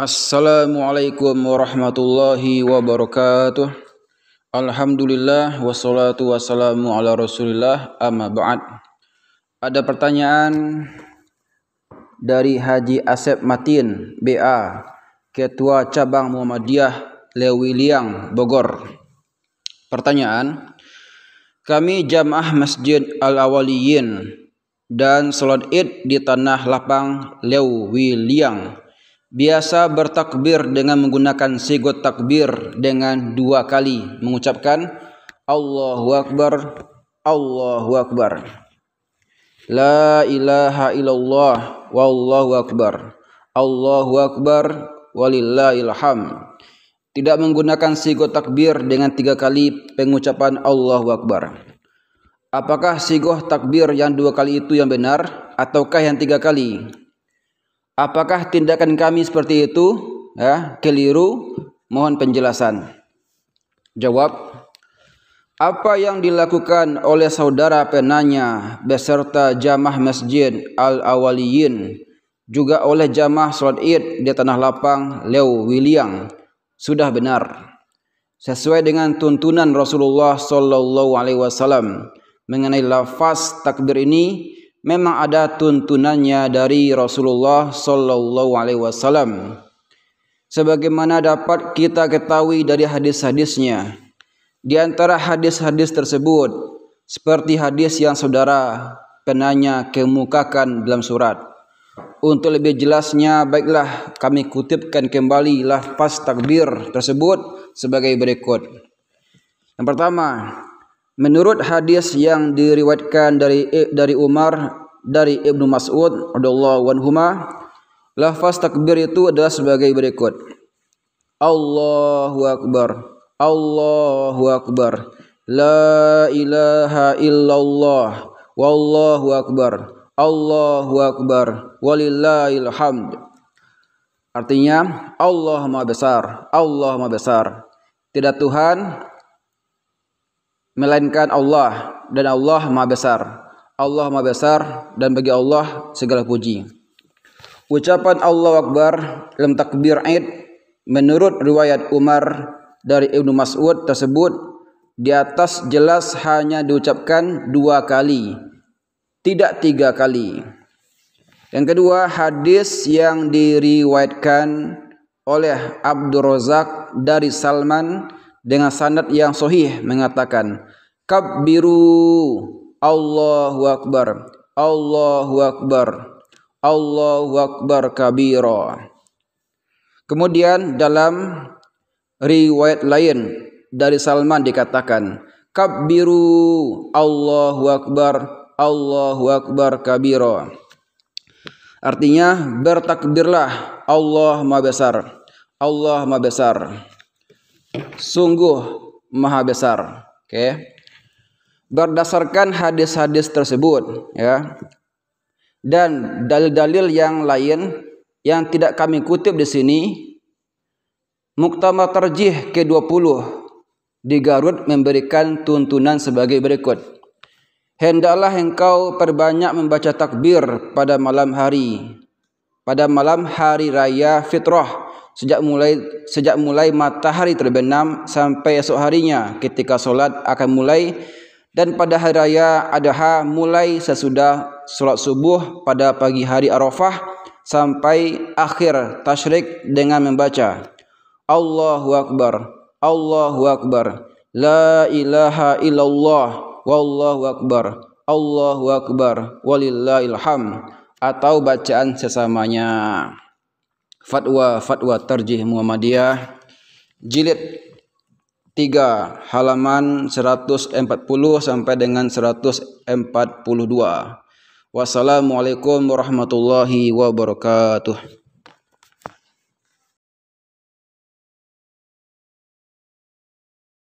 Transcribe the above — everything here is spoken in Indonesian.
Assalamualaikum warahmatullahi wabarakatuh. Alhamdulillah wassalatu wassalamu ala Rasulillah amma ba'd. Ada pertanyaan dari Haji Asep Matin BA Ketua Cabang Muhammadiyah Lewiliang Bogor. Pertanyaan, kami jamaah Masjid Al-Awaliyin dan sholat id di tanah lapang Lewiliang biasa bertakbir dengan menggunakan sigot takbir dengan dua kali mengucapkan Allahu Akbar Allahu Akbar La ilaha illallah wallahu akbar Allahu akbar walillahil ham tidak menggunakan sigot takbir dengan tiga kali pengucapan Allahu akbar Apakah sigoh takbir yang dua kali itu yang benar ataukah yang tiga kali? Apakah tindakan kami seperti itu? Ya, keliru. Mohon penjelasan. Jawab. Apa yang dilakukan oleh saudara penanya beserta jamah masjid Al-Awaliyin juga oleh jamah sholat id di Tanah Lapang Leu Wiliang sudah benar sesuai dengan tuntunan Rasulullah Sallallahu Alaihi Wasallam mengenai lafaz takbir ini memang ada tuntunannya dari Rasulullah Sallallahu Alaihi Wasallam. Sebagaimana dapat kita ketahui dari hadis-hadisnya. Di antara hadis-hadis tersebut, seperti hadis yang saudara penanya kemukakan dalam surat. Untuk lebih jelasnya, baiklah kami kutipkan kembali lafaz takbir tersebut sebagai berikut. Yang pertama, Menurut hadis yang diriwayatkan dari eh, dari Umar dari Ibnu Mas'ud radhiyallahu anhuma, lafaz takbir itu adalah sebagai berikut. Allahu akbar. Allahu akbar. La ilaha illallah. Wallahu akbar. Allahu akbar. Walillahil hamd. Artinya Allah Maha Besar, Allah Maha Besar. Tidak Tuhan melainkan Allah dan Allah Maha Besar. Allah Maha Besar dan bagi Allah segala puji. Ucapan Allah Akbar dalam takbir Aid menurut riwayat Umar dari Ibnu Mas'ud tersebut di atas jelas hanya diucapkan dua kali, tidak tiga kali. Yang kedua, hadis yang diriwayatkan oleh Abdul Razak dari Salman dengan sanad yang sahih mengatakan kabbiru Allahu akbar Allahu akbar Allahu akbar kabira Kemudian dalam riwayat lain dari Salman dikatakan kabbiru Allahu akbar Allahu akbar kabira Artinya bertakbirlah Allah Maha Besar Allah Maha Besar sungguh maha besar. Oke. Okay. Berdasarkan hadis-hadis tersebut, ya. Dan dalil-dalil yang lain yang tidak kami kutip di sini Muktamar Terjih ke-20 di Garut memberikan tuntunan sebagai berikut. Hendaklah engkau perbanyak membaca takbir pada malam hari, pada malam hari raya fitrah sejak mulai sejak mulai matahari terbenam sampai esok harinya ketika solat akan mulai dan pada hari raya Adha mulai sesudah solat subuh pada pagi hari Arafah sampai akhir tashrik dengan membaca Allahu akbar Allahu akbar la ilaha illallah wallahu akbar Allahu akbar walillahil ham atau bacaan sesamanya Fatwa Fatwa Tarjih Muhammadiyah jilid 3 halaman 140 sampai dengan 142. Wassalamualaikum warahmatullahi wabarakatuh.